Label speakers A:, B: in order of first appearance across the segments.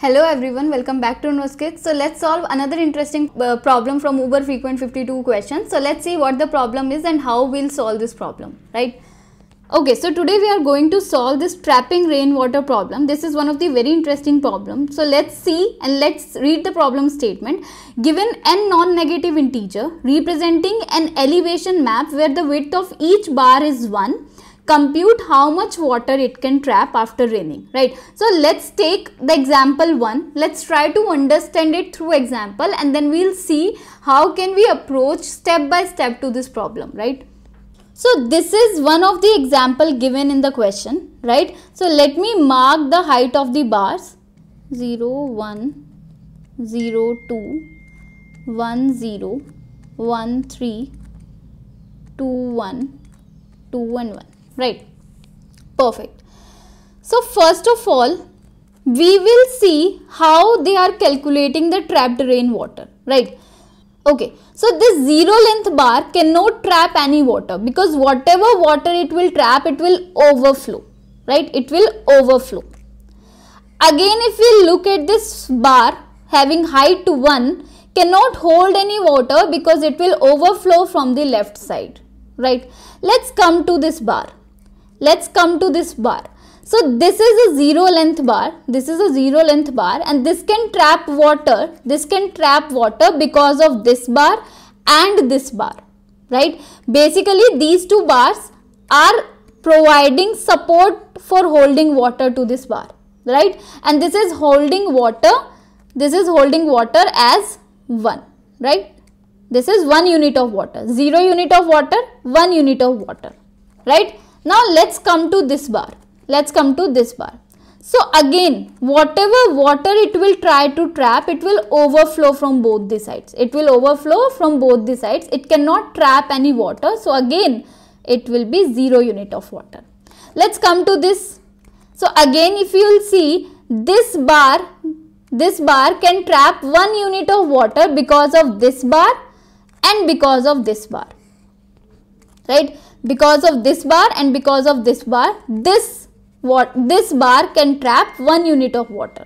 A: Hello everyone, welcome back to NoSkit. So let's solve another interesting uh, problem from Uber frequent 52 questions. So let's see what the problem is and how we'll solve this problem, right? Okay, so today we are going to solve this trapping rainwater problem. This is one of the very interesting problem. So let's see and let's read the problem statement. Given n non-negative integer representing an elevation map where the width of each bar is 1 compute how much water it can trap after raining, right? So let's take the example one. Let's try to understand it through example and then we'll see how can we approach step by step to this problem, right? So this is one of the example given in the question, right? So let me mark the height of the bars 0, 1, 0, 2, 1, 0, 1, 3, 2, 1, 2 and 1 right perfect so first of all we will see how they are calculating the trapped rainwater right okay so this zero length bar cannot trap any water because whatever water it will trap it will overflow right it will overflow again if we look at this bar having height 1 cannot hold any water because it will overflow from the left side right let's come to this bar Let's come to this bar. So this is a zero length bar. This is a zero length bar and this can trap water. This can trap water because of this bar and this bar, right? Basically these two bars are providing support for holding water to this bar, right? And this is holding water. This is holding water as 1, right? This is 1 unit of water. 0 unit of water, 1 unit of water, right? Now let's come to this bar. Let's come to this bar. So again, whatever water it will try to trap, it will overflow from both the sides. It will overflow from both the sides. It cannot trap any water. So again, it will be 0 unit of water. Let's come to this. So again, if you will see, this bar, this bar can trap 1 unit of water because of this bar and because of this bar. Right? because of this bar and because of this bar this what this bar can trap one unit of water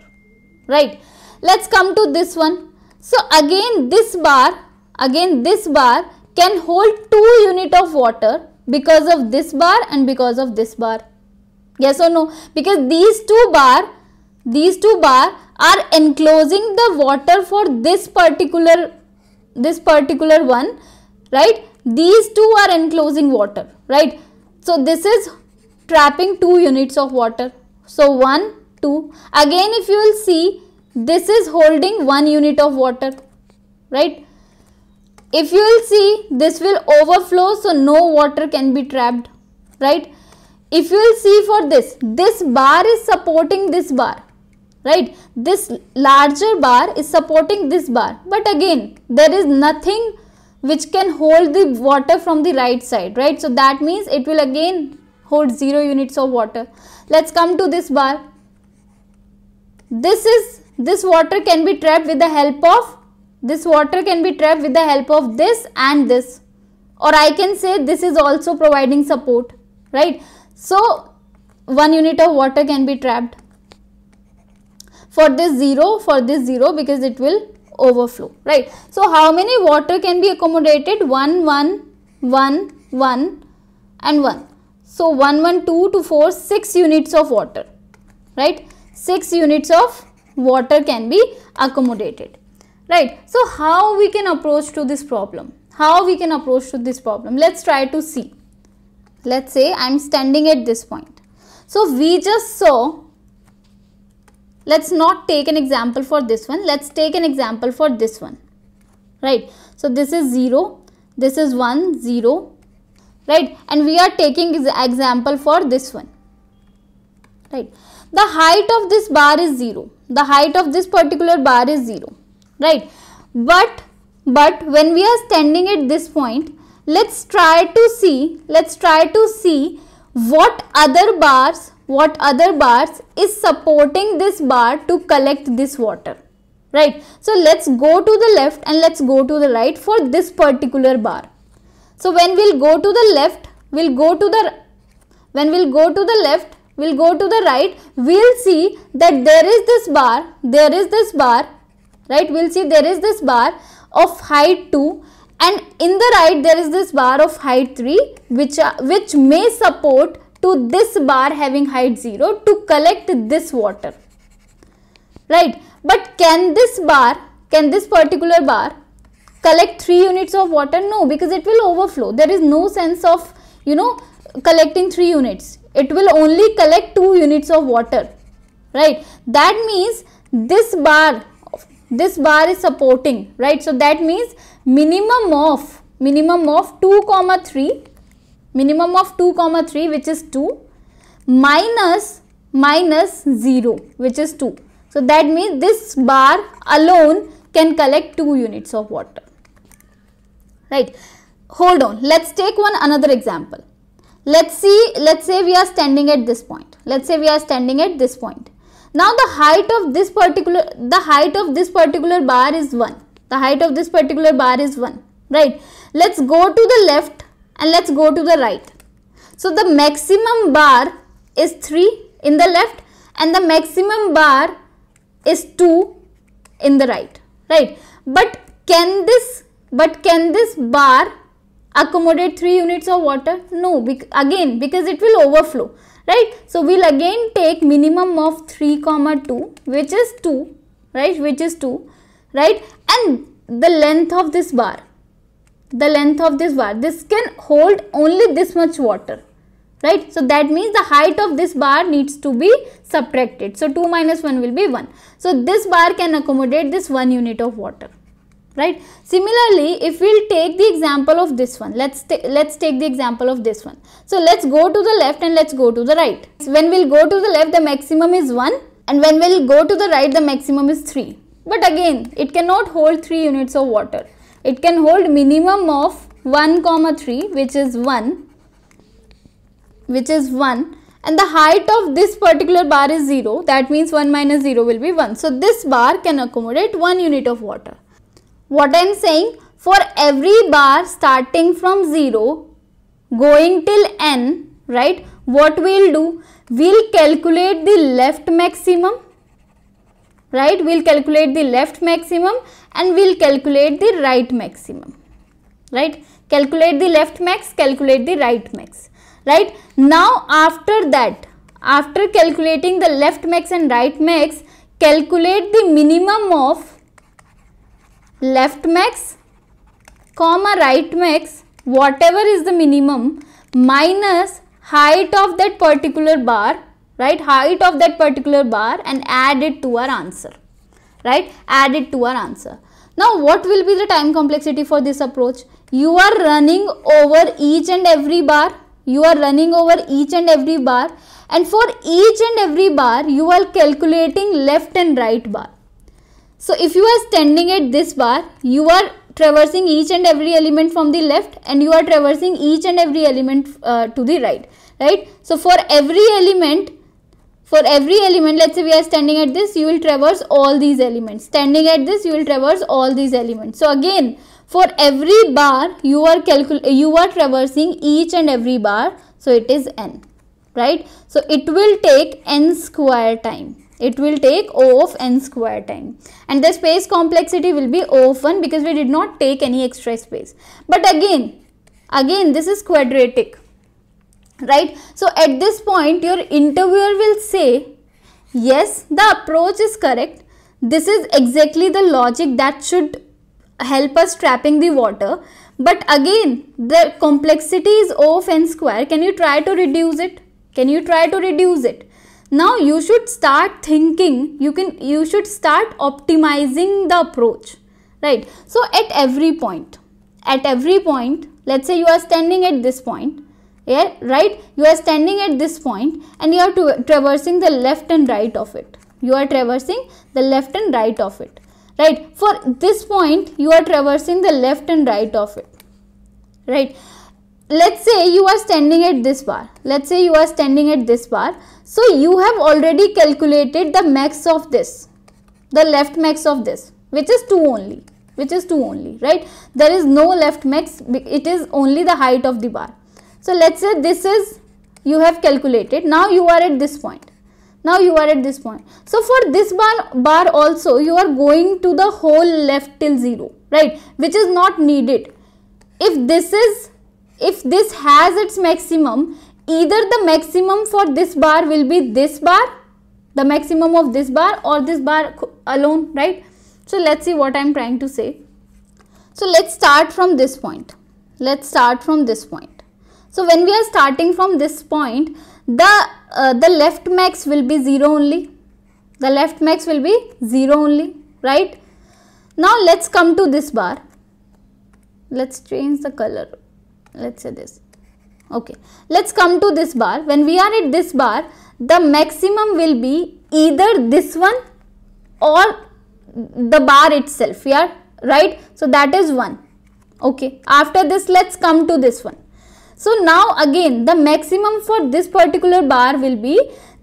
A: right let's come to this one so again this bar again this bar can hold two unit of water because of this bar and because of this bar yes or no because these two bar these two bar are enclosing the water for this particular this particular one right these two are enclosing water, right? So this is trapping two units of water. So 1, 2. Again if you will see, this is holding one unit of water, right? If you will see, this will overflow so no water can be trapped, right? If you will see for this, this bar is supporting this bar, right? This larger bar is supporting this bar. But again, there is nothing which can hold the water from the right side right so that means it will again hold 0 units of water let's come to this bar this is this water can be trapped with the help of this water can be trapped with the help of this and this or I can say this is also providing support right so one unit of water can be trapped for this 0 for this 0 because it will overflow, right. So, how many water can be accommodated? 1, 1, 1, 1 and 1. So, 1, 1, 2 to 4, 6 units of water, right. 6 units of water can be accommodated, right. So, how we can approach to this problem? How we can approach to this problem? Let's try to see. Let's say I am standing at this point. So, we just saw Let's not take an example for this one. Let's take an example for this one. Right. So this is 0. This is 1, 0. Right. And we are taking example for this one. Right. The height of this bar is 0. The height of this particular bar is 0. Right. But, but when we are standing at this point, let's try to see, let's try to see what other bars what other bars is supporting this bar to collect this water right so let's go to the left and let's go to the right for this particular bar so when we'll go to the left we'll go to the when we'll go to the left we'll go to the right we'll see that there is this bar there is this bar right we'll see there is this bar of height 2 and in the right there is this bar of height 3 which are, which may support to this bar having height 0 to collect this water. Right. But can this bar, can this particular bar collect 3 units of water? No, because it will overflow. There is no sense of, you know, collecting 3 units. It will only collect 2 units of water. Right. That means this bar, this bar is supporting. Right. So, that means minimum of, minimum of 2 comma 3 minimum of 2 comma 3 which is 2 minus minus 0 which is 2. So that means this bar alone can collect 2 units of water. Right. Hold on. Let's take one another example. Let's see, let's say we are standing at this point. Let's say we are standing at this point. Now the height of this particular, the height of this particular bar is 1. The height of this particular bar is 1. Right. Let's go to the left and let's go to the right. So the maximum bar is 3 in the left and the maximum bar is 2 in the right, right? But can this, but can this bar accommodate 3 units of water? No, again because it will overflow, right? So we'll again take minimum of 3 comma 2 which is 2, right? Which is 2, right? And the length of this bar the length of this bar. This can hold only this much water right. So that means the height of this bar needs to be subtracted. So 2 minus 1 will be 1. So this bar can accommodate this 1 unit of water right. Similarly, if we will take the example of this one, let's, let's take the example of this one. So let's go to the left and let's go to the right. So when we'll go to the left, the maximum is 1 and when we'll go to the right, the maximum is 3. But again, it cannot hold 3 units of water it can hold minimum of 1 comma 3 which is 1 which is 1 and the height of this particular bar is 0 that means 1 minus 0 will be 1. So, this bar can accommodate 1 unit of water. What I am saying for every bar starting from 0 going till n right what we will do we will calculate the left maximum right we'll calculate the left maximum and we'll calculate the right maximum right calculate the left max calculate the right max right now after that after calculating the left max and right max calculate the minimum of left max comma right max whatever is the minimum minus height of that particular bar right height of that particular bar and add it to our answer right add it to our answer now what will be the time complexity for this approach you are running over each and every bar you are running over each and every bar and for each and every bar you are calculating left and right bar so if you are standing at this bar you are traversing each and every element from the left and you are traversing each and every element uh, to the right right so for every element for every element let's say we are standing at this you will traverse all these elements standing at this you will traverse all these elements so again for every bar you are calculating, you are traversing each and every bar so it is n right so it will take n square time it will take O of n square time and the space complexity will be O of 1 because we did not take any extra space. But again, again this is quadratic right. So, at this point your interviewer will say yes the approach is correct. This is exactly the logic that should help us trapping the water. But again the complexity is of n square. Can you try to reduce it? Can you try to reduce it? Now you should start thinking you can you should start optimizing the approach right. So at every point at every point let's say you are standing at this point yeah, right you are standing at this point and you are traversing the left and right of it you are traversing the left and right of it right for this point you are traversing the left and right of it right let's say you are standing at this bar let's say you are standing at this bar so you have already calculated the max of this the left max of this which is 2 only which is 2 only right there is no left max it is only the height of the bar so, let us say this is you have calculated now you are at this point now you are at this point. So, for this bar, bar also you are going to the whole left till 0 right which is not needed. If this is if this has its maximum either the maximum for this bar will be this bar the maximum of this bar or this bar alone right. So, let us see what I am trying to say. So, let us start from this point. Let us start from this point. So when we are starting from this point, the, uh, the left max will be 0 only. The left max will be 0 only, right? Now let's come to this bar. Let's change the color. Let's say this. Okay. Let's come to this bar. When we are at this bar, the maximum will be either this one or the bar itself. Yeah. Right. So that is one. Okay. After this, let's come to this one. So now again the maximum for this particular bar will be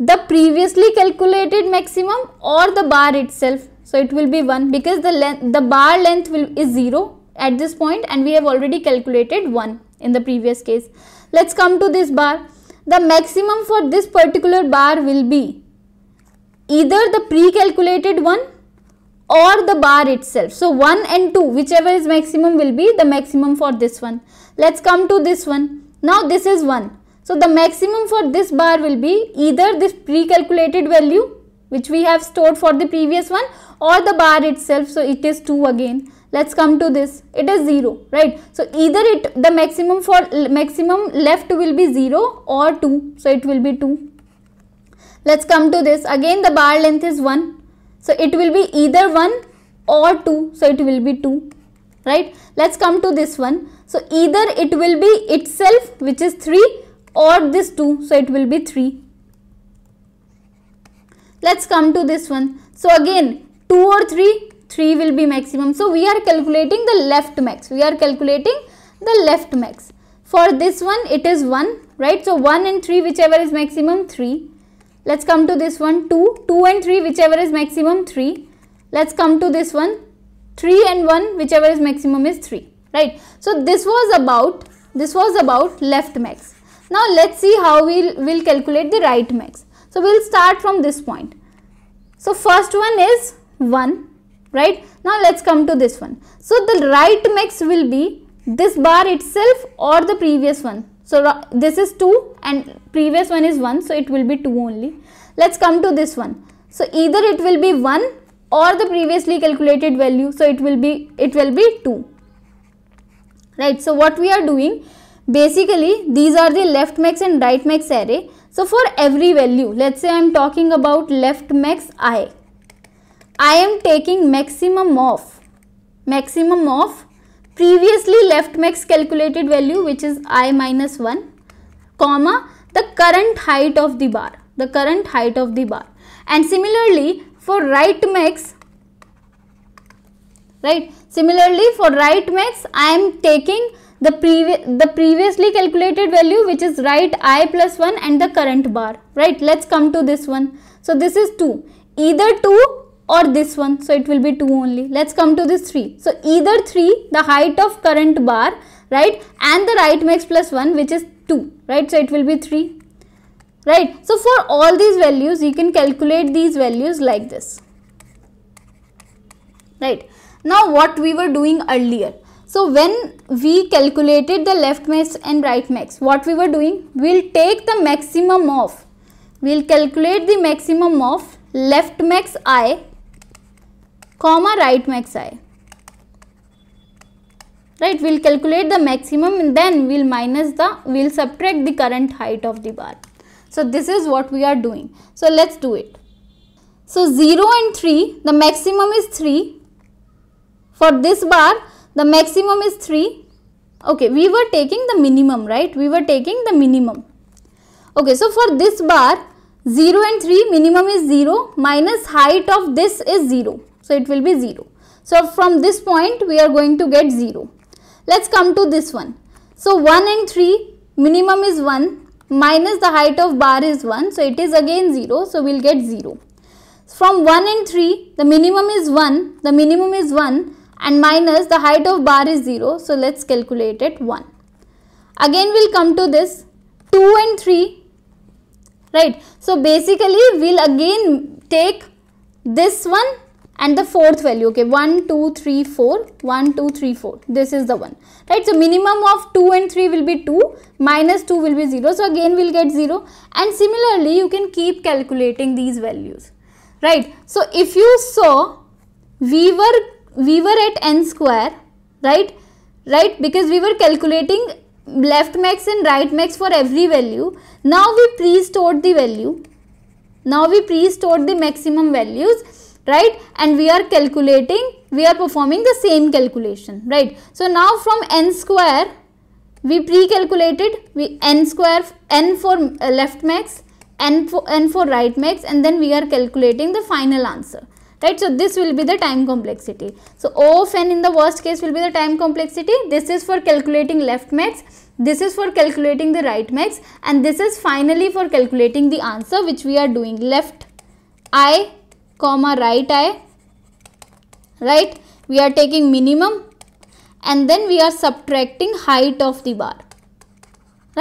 A: the previously calculated maximum or the bar itself. So it will be 1 because the length, the bar length will is 0 at this point and we have already calculated 1 in the previous case. Let's come to this bar. The maximum for this particular bar will be either the pre-calculated one or the bar itself. So 1 and 2 whichever is maximum will be the maximum for this one. Let's come to this one. Now this is 1. So the maximum for this bar will be either this pre-calculated value which we have stored for the previous one or the bar itself. So it is 2 again. Let's come to this. It is 0, right? So either it the maximum for maximum left will be 0 or 2. So it will be 2. Let's come to this. Again the bar length is 1. So it will be either 1 or 2. So it will be 2, right? Let's come to this one so either it will be itself which is 3 or this 2. So it will be 3. Let's come to this one. So again 2 or 3, 3 will be maximum. So we are calculating the left max. We are calculating the left max. For this one it is 1 right. So 1 and 3 whichever is maximum 3. Let's come to this one 2, 2 and 3 whichever is maximum 3. Let's come to this one 3 and 1 whichever is maximum is 3 right so this was about this was about left max now let's see how we will calculate the right max so we'll start from this point so first one is 1 right now let's come to this one so the right max will be this bar itself or the previous one so this is 2 and previous one is 1 so it will be 2 only let's come to this one so either it will be 1 or the previously calculated value so it will be it will be 2 right. So, what we are doing basically these are the left max and right max array. So, for every value let us say I am talking about left max i, I am taking maximum of maximum of previously left max calculated value which is i minus 1 comma the current height of the bar the current height of the bar and similarly for right max right Similarly, for right max, I am taking the, previ the previously calculated value which is right i plus 1 and the current bar, right? Let's come to this one. So, this is 2. Either 2 or this one. So, it will be 2 only. Let's come to this 3. So, either 3, the height of current bar, right? And the right max plus 1 which is 2, right? So, it will be 3, right? So, for all these values, you can calculate these values like this, right? Now what we were doing earlier. So when we calculated the left max and right max, what we were doing? We'll take the maximum of, we'll calculate the maximum of left max i comma right max i. Right, we'll calculate the maximum and then we'll minus the, we'll subtract the current height of the bar. So this is what we are doing. So let's do it. So 0 and 3, the maximum is 3 for this bar, the maximum is 3. Okay, we were taking the minimum, right? We were taking the minimum. Okay, so for this bar, 0 and 3, minimum is 0, minus height of this is 0. So, it will be 0. So, from this point, we are going to get 0. Let's come to this one. So, 1 and 3, minimum is 1, minus the height of bar is 1. So, it is again 0. So, we will get 0. From 1 and 3, the minimum is 1, the minimum is 1, and minus the height of bar is 0. So, let's calculate it 1. Again we will come to this 2 and 3 right. So, basically we will again take this one and the fourth value okay 1 2 3 4 1 2 3 4 this is the one right so minimum of 2 and 3 will be 2 minus 2 will be 0 so again we'll get 0 and similarly you can keep calculating these values right so if you saw we were we were at n square, right? Right, because we were calculating left max and right max for every value. Now we pre-stored the value. Now we pre-stored the maximum values, right? And we are calculating, we are performing the same calculation, right? So now from n square, we pre-calculated we n square n for uh, left max, n for, n for right max and then we are calculating the final answer right so this will be the time complexity so of n in the worst case will be the time complexity this is for calculating left max this is for calculating the right max and this is finally for calculating the answer which we are doing left i comma right i right we are taking minimum and then we are subtracting height of the bar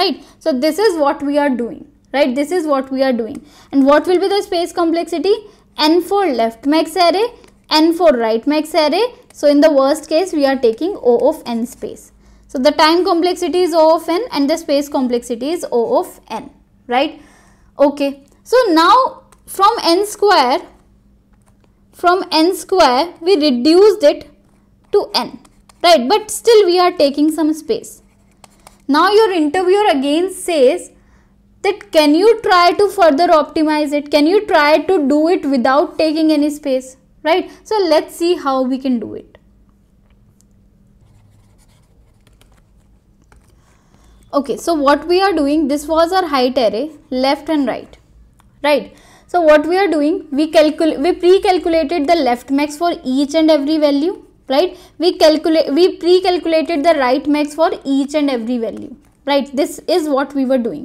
A: right so this is what we are doing right this is what we are doing and what will be the space complexity n for left max array, n for right max array. So in the worst case, we are taking O of n space. So the time complexity is O of n and the space complexity is O of n, right? Okay. So now from n square, from n square, we reduced it to n, right? But still we are taking some space. Now your interviewer again says that can you try to further optimize it? Can you try to do it without taking any space, right? So let's see how we can do it. Okay, so what we are doing, this was our height array, left and right, right? So what we are doing, we calculate, we pre-calculated the left max for each and every value, right? We calculate, we pre-calculated the right max for each and every value, right this is what we were doing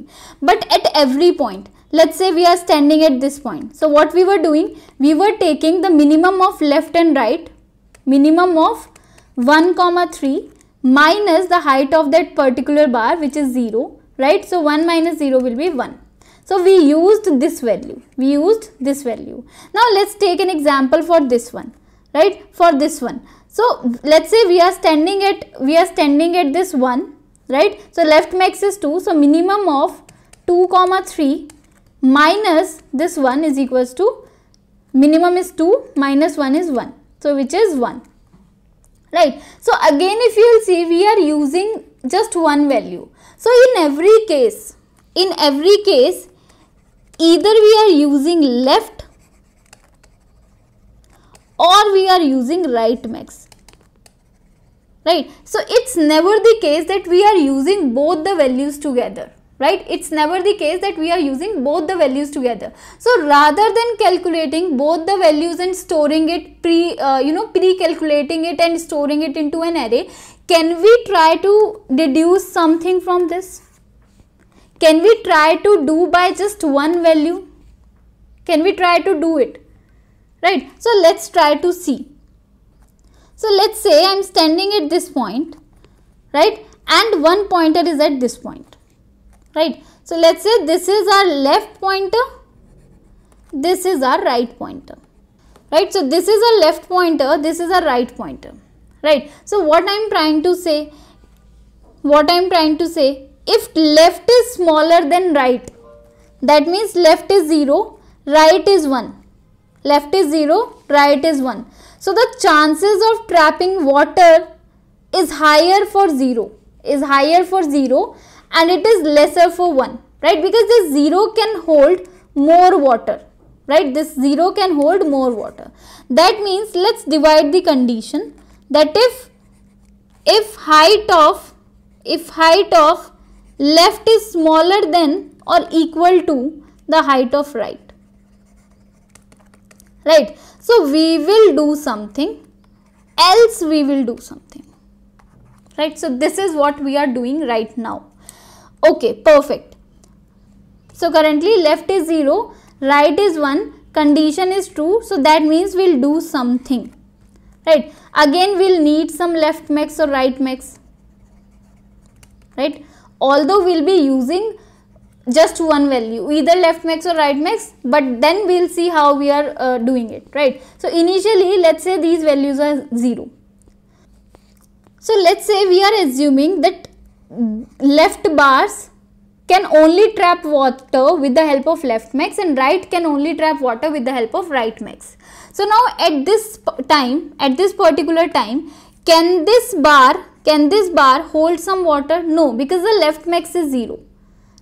A: but at every point let's say we are standing at this point so what we were doing we were taking the minimum of left and right minimum of 1 comma 3 minus the height of that particular bar which is 0 right so 1 minus 0 will be 1 so we used this value we used this value now let's take an example for this one right for this one so let's say we are standing at we are standing at this 1 right. So, left max is 2. So, minimum of 2 comma 3 minus this one is equals to minimum is 2 minus 1 is 1. So, which is 1 right. So, again if you will see we are using just one value. So, in every case in every case either we are using left or we are using right max right? So, it's never the case that we are using both the values together right it's never the case that we are using both the values together so rather than calculating both the values and storing it pre uh, you know pre calculating it and storing it into an array can we try to deduce something from this can we try to do by just one value can we try to do it right so let's try to see so let's say I am standing at this point, right? And one pointer is at this point, right? So let's say this is our left pointer, this is our right pointer, right? So this is a left pointer, this is a right pointer, right? So what I am trying to say, what I am trying to say, if left is smaller than right, that means left is 0, right is 1, left is 0, right is 1. So the chances of trapping water is higher for 0, is higher for 0 and it is lesser for 1, right? Because this 0 can hold more water, right? This 0 can hold more water. That means let's divide the condition that if, if height of, if height of left is smaller than or equal to the height of right, right? So we will do something else we will do something. Right. So this is what we are doing right now. Okay. Perfect. So currently left is 0, right is 1, condition is true. So that means we'll do something. Right. Again we'll need some left max or right max. Right. Although we'll be using just one value either left max or right max but then we'll see how we are uh, doing it right so initially let's say these values are zero so let's say we are assuming that left bars can only trap water with the help of left max and right can only trap water with the help of right max so now at this time at this particular time can this bar can this bar hold some water no because the left max is zero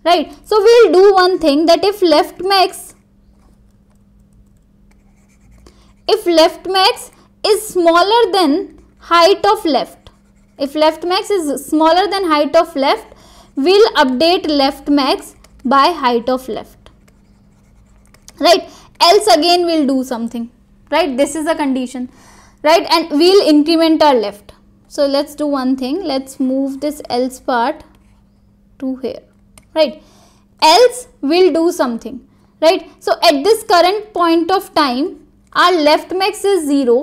A: right so we'll do one thing that if left max if left max is smaller than height of left if left max is smaller than height of left we'll update left max by height of left right else again we'll do something right this is a condition right and we'll increment our left so let's do one thing let's move this else part to here right else will do something right so at this current point of time our left max is 0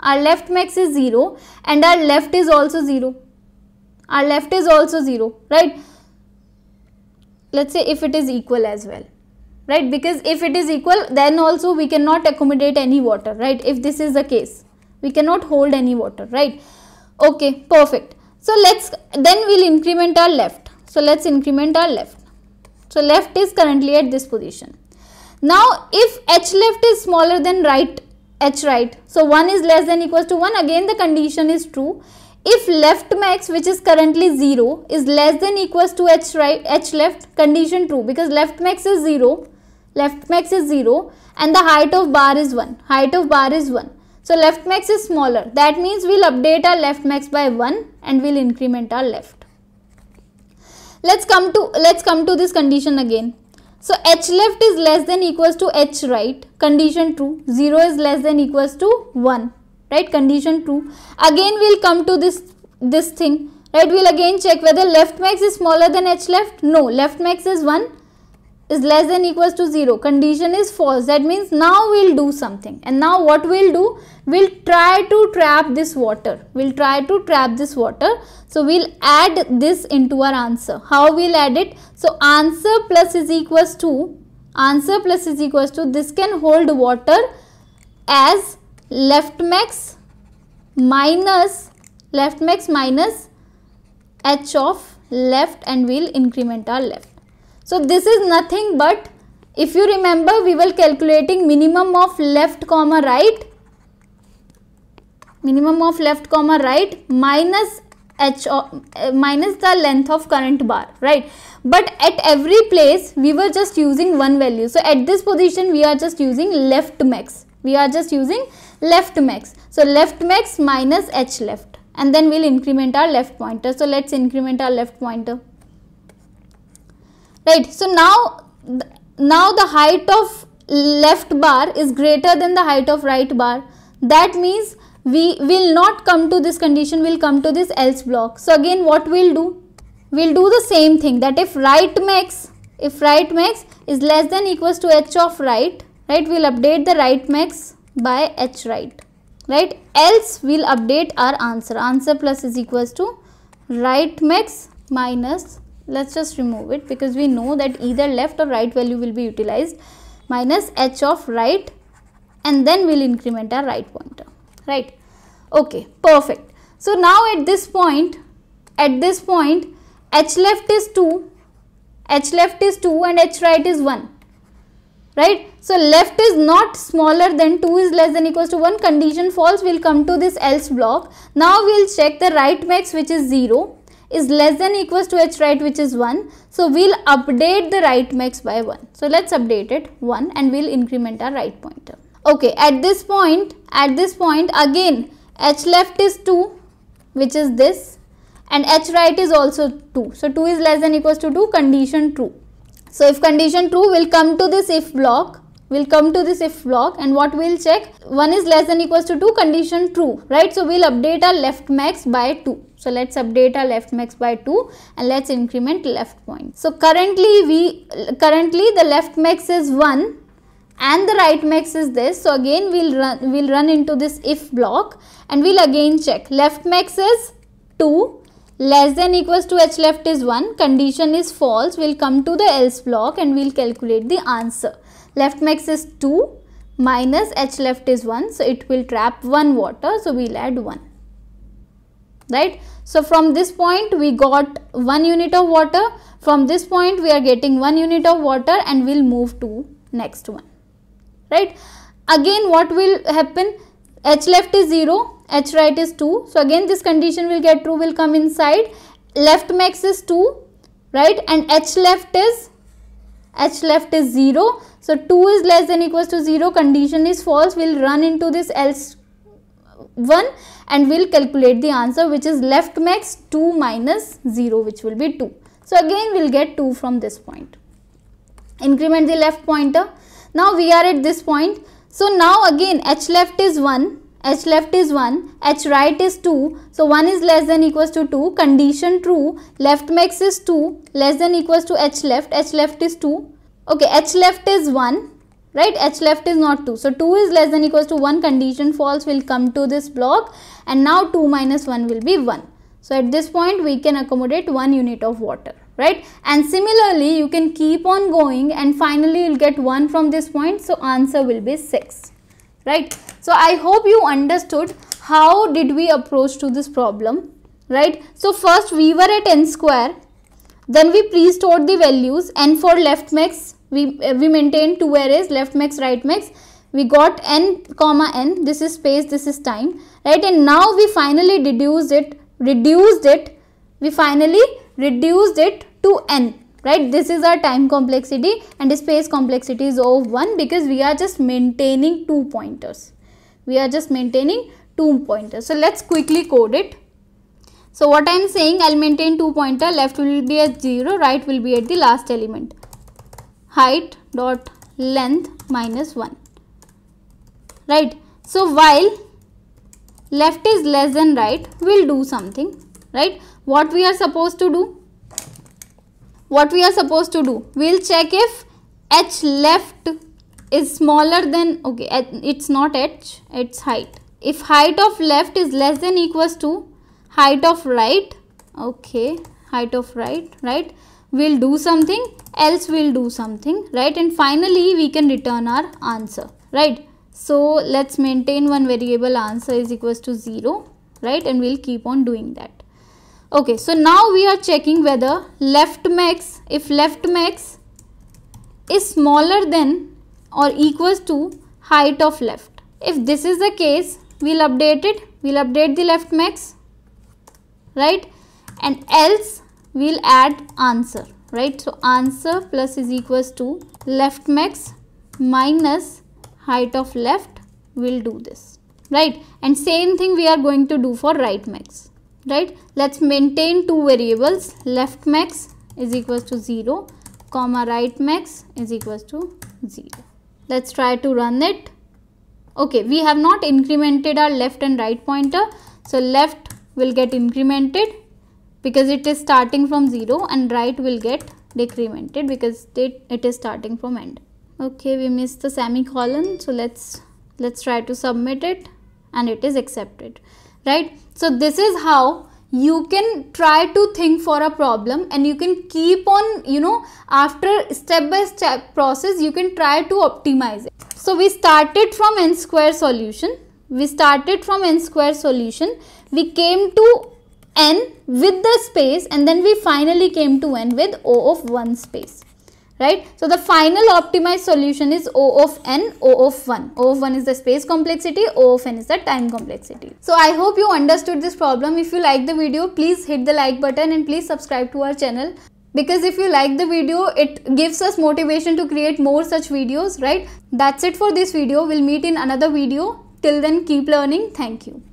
A: our left max is 0 and our left is also 0 our left is also 0 right let's say if it is equal as well right because if it is equal then also we cannot accommodate any water right if this is the case we cannot hold any water right okay perfect so let's then we'll increment our left so, let us increment our left. So, left is currently at this position. Now, if h left is smaller than right h right, so 1 is less than equals to 1, again the condition is true. If left max which is currently 0 is less than equals to h right h left condition true because left max is 0 left max is 0 and the height of bar is 1 height of bar is 1. So left max is smaller that means we will update our left max by 1 and we will increment our left let's come to let's come to this condition again so h left is less than equals to h right condition true 0 is less than equals to 1 right condition true again we'll come to this this thing right we'll again check whether left max is smaller than h left no left max is 1 is less than equals to 0 condition is false that means now we'll do something and now what we'll do we'll try to trap this water we'll try to trap this water so we'll add this into our answer how we'll add it so answer plus is equals to answer plus is equals to this can hold water as left max minus left max minus h of left and we'll increment our left so this is nothing but if you remember we were calculating minimum of left comma right minimum of left comma right minus h of, uh, minus the length of current bar right but at every place we were just using one value so at this position we are just using left max we are just using left max so left max minus h left and then we'll increment our left pointer so let's increment our left pointer right so now now the height of left bar is greater than the height of right bar that means we will not come to this condition we will come to this else block so again what we'll do we'll do the same thing that if right max if right max is less than equals to h of right right we'll update the right max by h right right else we'll update our answer answer plus is equals to right max minus let's just remove it because we know that either left or right value will be utilized minus h of right and then we'll increment our right pointer right okay perfect so now at this point at this point h left is 2 h left is 2 and h right is 1 right so left is not smaller than 2 is less than equals to 1 condition false we'll come to this else block now we'll check the right max which is 0 is less than equals to h right which is 1. So, we will update the right max by 1. So, let us update it 1 and we will increment our right pointer. Okay, at this point, at this point again h left is 2 which is this and h right is also 2. So, 2 is less than equals to 2 condition true. So, if condition true, we will come to this if block we'll come to this if block and what we'll check 1 is less than equals to 2 condition true right so we'll update our left max by 2 so let's update our left max by 2 and let's increment left point so currently we currently the left max is 1 and the right max is this so again we'll run we'll run into this if block and we'll again check left max is 2 less than equals to h left is 1 condition is false we'll come to the else block and we'll calculate the answer left max is 2 minus H left is 1. So, it will trap 1 water. So, we will add 1 right. So, from this point we got 1 unit of water. From this point we are getting 1 unit of water and we will move to next one right. Again what will happen H left is 0, H right is 2. So, again this condition will get true will come inside left max is 2 right and H left is H left is 0. So 2 is less than equals to 0 condition is false. We will run into this else 1 and we will calculate the answer which is left max 2 minus 0 which will be 2. So again we will get 2 from this point. Increment the left pointer. Now we are at this point. So now again h left is 1 h left is 1, h right is 2. So, 1 is less than equals to 2. Condition true. Left max is 2 less than equals to h left. h left is 2. Okay, H left is 1, right? H left is not 2. So, 2 is less than equals to 1 condition false will come to this block and now 2 minus 1 will be 1. So, at this point we can accommodate 1 unit of water, right? And similarly, you can keep on going and finally you will get 1 from this point. So, answer will be 6, right? So, I hope you understood how did we approach to this problem, right? So, first we were at n square, then we pre-stored the values n for left max we uh, we maintain 2 arrays left max right max we got n comma n this is space this is time right and now we finally deduced it reduced it we finally reduced it to n right this is our time complexity and space complexity is of 1 because we are just maintaining two pointers we are just maintaining two pointers so let's quickly code it so what i am saying i'll maintain two pointer left will be at 0 right will be at the last element height dot length minus 1 right so while left is less than right we'll do something right what we are supposed to do what we are supposed to do we'll check if h left is smaller than okay it's not h it's height if height of left is less than equals to height of right okay height of right right will do something else will do something right and finally we can return our answer right so let's maintain one variable answer is equals to 0 right and we'll keep on doing that okay so now we are checking whether left max if left max is smaller than or equals to height of left if this is the case we'll update it we'll update the left max right and else we'll add answer right so answer plus is equals to left max minus height of left will do this right and same thing we are going to do for right max right let's maintain two variables left max is equals to 0 comma right max is equals to 0 let's try to run it okay we have not incremented our left and right pointer so left will get incremented because it is starting from 0 and right will get decremented because it, it is starting from end okay we missed the semicolon so let's let's try to submit it and it is accepted right so this is how you can try to think for a problem and you can keep on you know after step by step process you can try to optimize it so we started from n square solution we started from n square solution we came to n with the space and then we finally came to n with O of 1 space. Right. So, the final optimized solution is O of n, O of 1. O of 1 is the space complexity, O of n is the time complexity. So, I hope you understood this problem. If you like the video, please hit the like button and please subscribe to our channel because if you like the video it gives us motivation to create more such videos right that's it for this video we'll meet in another video till then keep learning thank you